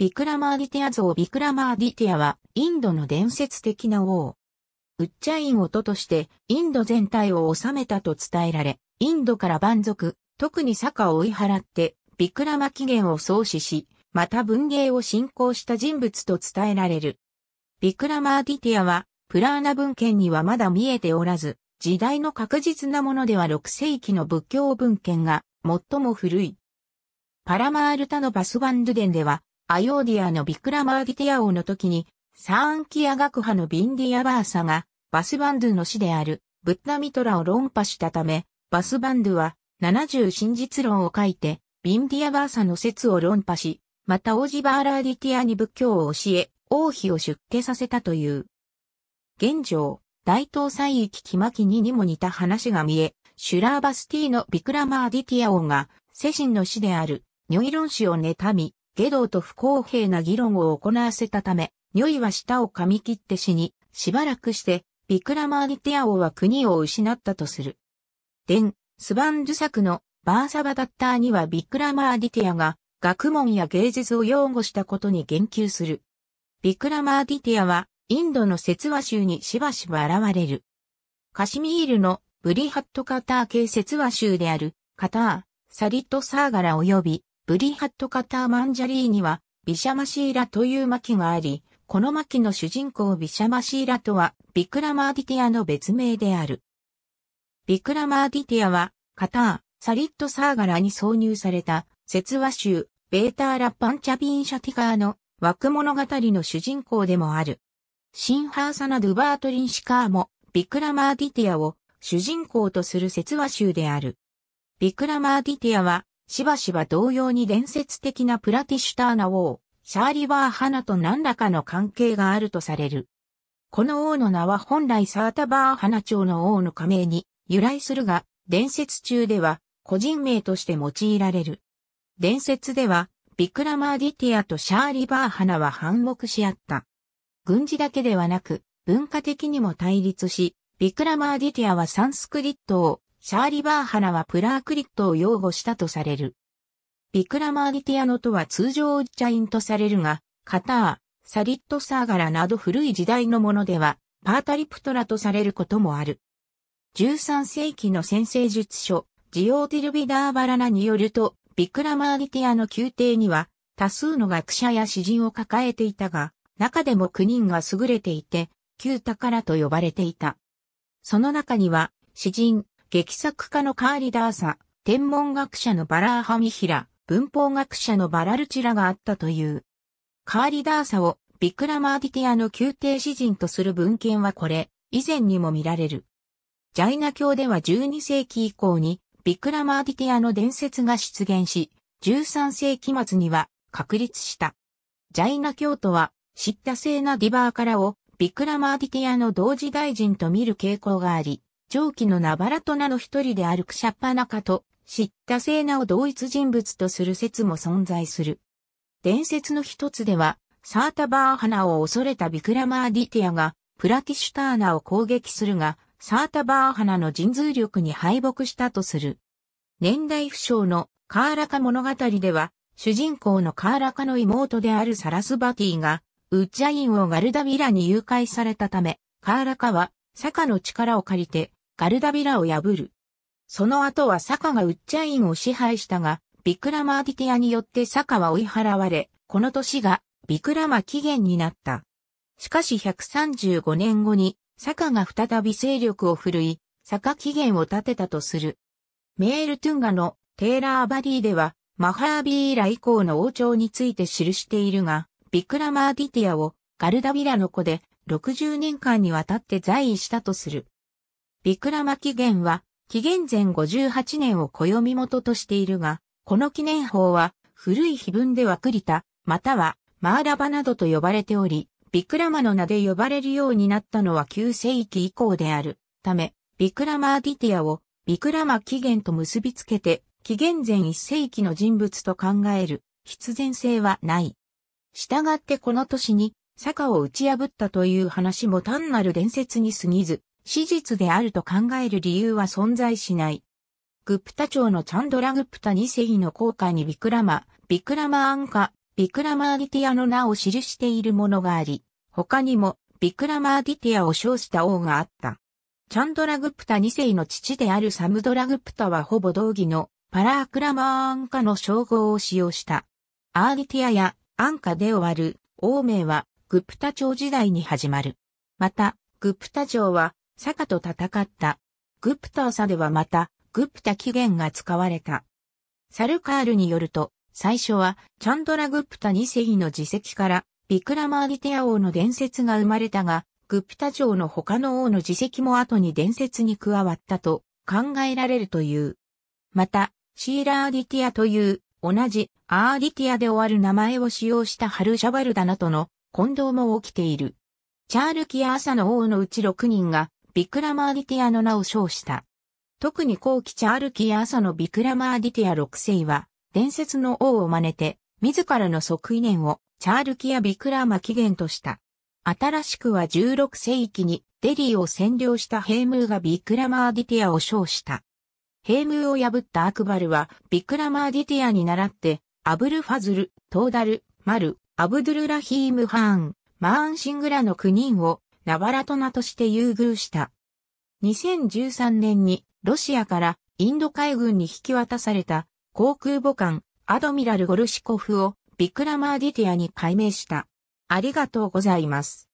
ビクラマーディティア像ビクラマーディティアはインドの伝説的な王。ウッチャイン音としてインド全体を治めたと伝えられ、インドから蛮族、特に坂を追い払ってビクラマ起源を創始し、また文芸を信仰した人物と伝えられる。ビクラマーディティアはプラーナ文献にはまだ見えておらず、時代の確実なものでは6世紀の仏教文献が最も古い。パラマールタのバスバンドゥデンでは、アヨーディアのビクラマーディティア王の時に、サーンキア学派のビンディアバーサが、バスバンドゥの師である、ブッダミトラを論破したため、バスバンドゥは、70真実論を書いて、ビンディアバーサの説を論破し、また王子バーラーディティアに仏教を教え、王妃を出家させたという。現状、大東西域木巻ににも似た話が見え、シュラーバスティのビクラマーディティア王が、世神の師である、ニョイロン氏を妬み、下道と不公平な議論を行わせたため、如意は舌を噛み切って死に、しばらくして、ビクラマーディティア王は国を失ったとする。伝、スバンジュ作のバーサバダッターにはビクラマーディティアが学問や芸術を擁護したことに言及する。ビクラマーディティアはインドの説話集にしばしば現れる。カシミールのブリハットカター系説話集であるカター、サリットサーガラ及びブリハットカターマンジャリーには、ビシャマシーラという巻があり、この巻の主人公ビシャマシーラとは、ビクラマーディティアの別名である。ビクラマーディティアは、カター、サリットサーガラに挿入された、説話集、ベーターラ・パンチャビーン・シャティカーの枠物語の主人公でもある。シンハーサナ・ドゥバートリンシカーも、ビクラマーディティアを主人公とする説話集である。ビクラマーディティアは、しばしば同様に伝説的なプラティシュターナ王、シャーリバー花と何らかの関係があるとされる。この王の名は本来サータバー花町の王の加盟に由来するが、伝説中では個人名として用いられる。伝説では、ビクラマーディティアとシャーリバー花は反目し合った。軍事だけではなく、文化的にも対立し、ビクラマーディティアはサンスクリットをシャーリバーハナはプラークリットを擁護したとされる。ビクラマーディティアノとは通常ウッチャインとされるが、カター、サリットサーガラなど古い時代のものでは、パータリプトラとされることもある。13世紀の先生術書、ジオーティルビダーバラナによると、ビクラマーディティアの宮廷には、多数の学者や詩人を抱えていたが、中でも9人が優れていて、旧宝と呼ばれていた。その中には、詩人、劇作家のカーリダーサ、天文学者のバラーハミヒラ、文法学者のバラルチラがあったという。カーリダーサをビクラマーディティアの宮廷詩人とする文献はこれ、以前にも見られる。ジャイナ教では12世紀以降にビクラマーディティアの伝説が出現し、13世紀末には確立した。ジャイナ教徒は、シッタ聖なディバーカラをビクラマーディティアの同時大臣と見る傾向があり、上記のナバラトナの一人であるクシャッパナカと、知ったセーナを同一人物とする説も存在する。伝説の一つでは、サータバーハナを恐れたビクラマーディティアが、プラティシュターナを攻撃するが、サータバーハナの神通力に敗北したとする。年代不詳のカーラカ物語では、主人公のカーラカの妹であるサラスバティが、ウッジャインをガルダビラに誘拐されたため、カーラカは、坂の力を借りて、ガルダビラを破る。その後はサカがウッチャインを支配したが、ビクラマーディティアによってサカは追い払われ、この年がビクラマ起源になった。しかし135年後に、サカが再び勢力を振るい、サカ起源を立てたとする。メールトゥンガのテーラーバディでは、マハービーラ以降の王朝について記しているが、ビクラマーディティアをガルダビラの子で60年間にわたって在位したとする。ビクラマ紀元は、紀元前58年を暦元としているが、この記念法は、古い碑文ではクリタ、またはマーラバなどと呼ばれており、ビクラマの名で呼ばれるようになったのは9世紀以降である。ため、ビクラマーディティアをビクラマ紀元と結びつけて、紀元前1世紀の人物と考える必然性はない。従ってこの年に坂を打ち破ったという話も単なる伝説に過ぎず、史実であると考える理由は存在しない。グプタ朝のチャンドラグプタ2世の後悔にビクラマ、ビクラマアンカ、ビクラマーディティアの名を記しているものがあり、他にもビクラマーディティアを称した王があった。チャンドラグプタ2世の父であるサムドラグプタはほぼ同義のパラークラマアンカの称号を使用した。アーディティアやアンカで終わる王名はグプタ朝時代に始まる。また、グプタ朝はサカと戦った。グプターサではまた、グプタ起源が使われた。サルカールによると、最初は、チャンドラグプタ2世の自責から、ビクラマーディテア王の伝説が生まれたが、グプタ城の他の王の自責も後に伝説に加わったと考えられるという。また、シーラーディティアという同じアーディティアで終わる名前を使用したハルシャバルダナとの混同も起きている。チャールキア朝の王のうち6人がビクラマーディティアの名を称した。特に後期チャールキア朝のビクラマーディティア6世は、伝説の王を真似て、自らの即位年をチャールキア・ビクラーマ起源とした。新しくは16世紀にデリーを占領したヘームーがビクラマーディティアを称した。ヘームーを破ったアクバルはビクラマーディティアに倣って、アブルファズル、トーダル、マル、アブドゥルラヒーム・ハーン、マーン・シングラの9人をナバラトナとして優遇した。2013年にロシアからインド海軍に引き渡された航空母艦アドミラル・ゴルシコフをビクラマーディティアに改名した。ありがとうございます。